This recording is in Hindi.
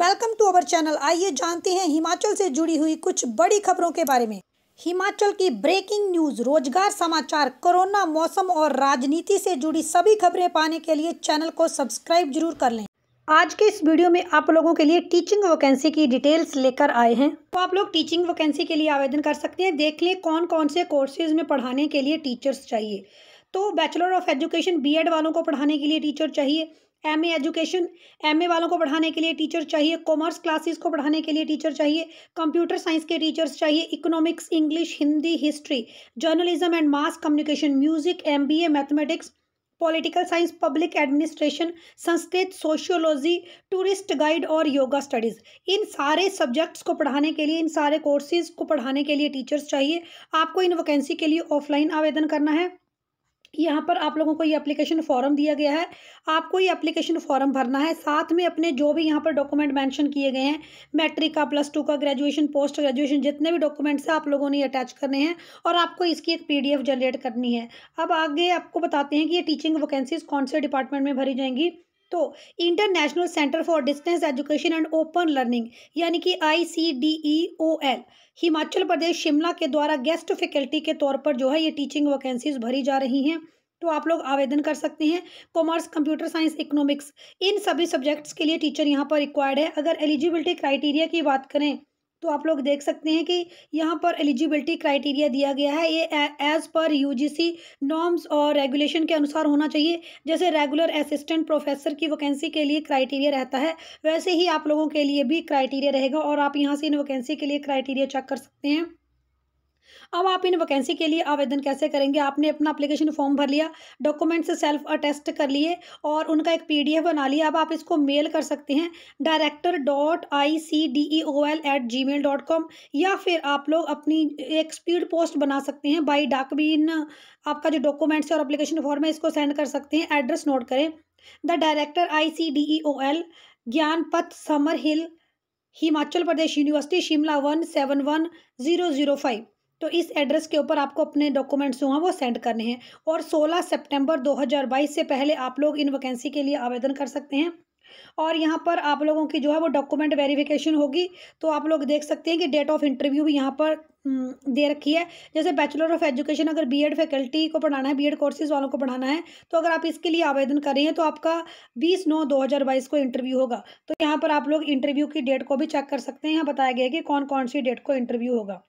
वेलकम टू अवर चैनल आइए जानते हैं हिमाचल से जुड़ी हुई कुछ बड़ी खबरों के बारे में हिमाचल की ब्रेकिंग न्यूज रोजगार समाचार कोरोना मौसम और राजनीति से जुड़ी सभी खबरें पाने के लिए चैनल को सब्सक्राइब जरूर कर लें आज के इस वीडियो में आप लोगों के लिए टीचिंग वैकेंसी की डिटेल्स लेकर आए हैं तो आप लोग टीचिंग वैकेंसी के लिए आवेदन कर सकते हैं देख लें कौन कौन से कोर्सेज में पढ़ाने के लिए टीचर्स चाहिए तो बैचलर ऑफ एजुकेशन बीएड वालों को पढ़ाने के लिए टीचर चाहिए एम एजुकेशन एम वालों को पढ़ाने के लिए टीचर चाहिए कॉमर्स क्लासेस को पढ़ाने के लिए टीचर चाहिए कंप्यूटर साइंस के टीचर्स चाहिए economics English Hindi history journalism and mass communication music M B A mathematics political science public administration Sanskrit sociology tourist guide और योगा स्टडीज़ इन सारे सब्जेक्ट्स को पढ़ाने के लिए इन सारे कोर्सेज़ को पढ़ाने के लिए टीचर्स चाहिए आपको इन वैकेंसी के लिए ऑफलाइन आवेदन करना है यहाँ पर आप लोगों को ये एप्लीकेशन फॉर्म दिया गया है आपको ये एप्लीकेशन फॉर्म भरना है साथ में अपने जो भी यहाँ पर डॉक्यूमेंट मेंशन किए गए हैं मैट्रिक का प्लस टू का ग्रेजुएशन पोस्ट ग्रेजुएशन जितने भी डॉक्यूमेंट्स हैं आप लोगों ने अटैच करने हैं और आपको इसकी एक पी जनरेट करनी है अब आगे आपको बताते हैं कि ये टीचिंग वैकेंसीज कौन से डिपार्टमेंट में भरी जाएंगी तो international centre for distance education and open learning यानी कि I C D E O L Himachal Pradesh Shimla के द्वारा गेस्ट फैकल्टी के तौर पर जो है ये टीचिंग वैकेंसीज भरी जा रही हैं तो आप लोग आवेदन कर सकते हैं कॉमर्स कंप्यूटर साइंस इकोनॉमिक्स इन सभी सब्जेक्ट्स के लिए टीचर यहाँ पर रिक्वायर्ड है अगर एलिजिबिलिटी क्राइटेरिया की बात करें तो आप लोग देख सकते हैं कि यहाँ पर एलिजिबिलिटी क्राइटेरिया दिया गया है ये एज़ पर यूजीसी नॉर्म्स और रेगुलेशन के अनुसार होना चाहिए जैसे रेगुलर असिस्टेंट प्रोफेसर की वैकेंसी के लिए क्राइटेरिया रहता है वैसे ही आप लोगों के लिए भी क्राइटेरिया रहेगा और आप यहाँ से इन वैकेंसी के लिए क्राइटेरिया चेक कर सकते हैं अब आप इन वैकेंसी के लिए आवेदन कैसे करेंगे आपने अपना अप्लीकेशन फॉर्म भर लिया डॉक्यूमेंट्स से सेल्फ अटेस्ट कर लिए और उनका एक पीडीएफ बना लिया अब आप इसको मेल कर सकते हैं director dot I C D E O L at Gmail dot com या फिर आप लोग अपनी एक स्पीड पोस्ट बना सकते हैं बाई डाक भी इन आपका जो डॉक्यूमेंट्स और अप्लीकेशन फॉर्म है इसको सेंड कर सकते हैं एड्रेस नोट करें the director I C D E O L Gyan Path Summer Hill Himachal Pradesh University Shimla one seven one zero zero five तो इस एड्रेस के ऊपर आपको अपने डॉक्यूमेंट्स जो हैं वो सेंड करने हैं और 16 सितंबर 2022 से पहले आप लोग इन वैकेंसी के लिए आवेदन कर सकते हैं और यहाँ पर आप लोगों की जो है वो डॉक्यूमेंट वेरिफिकेशन होगी तो आप लोग देख सकते हैं कि डेट ऑफ इंटरव्यू भी यहाँ पर दे रखी है जैसे बैचलर ऑफ एजुकेशन अगर बीएड फैकल्टी को पढ़ाना है बीएड कोर्सेज वालों को पढ़ाना है तो अगर आप इसके लिए आवेदन कर रहे हैं तो आपका 20 नौ 2022 को इंटरव्यू होगा तो यहाँ पर आप लोग इंटरव्यू की डेट को भी चेक कर सकते हैं यहाँ बताया गया है कि कौन कौन सी डेट को इंटरव्यू होगा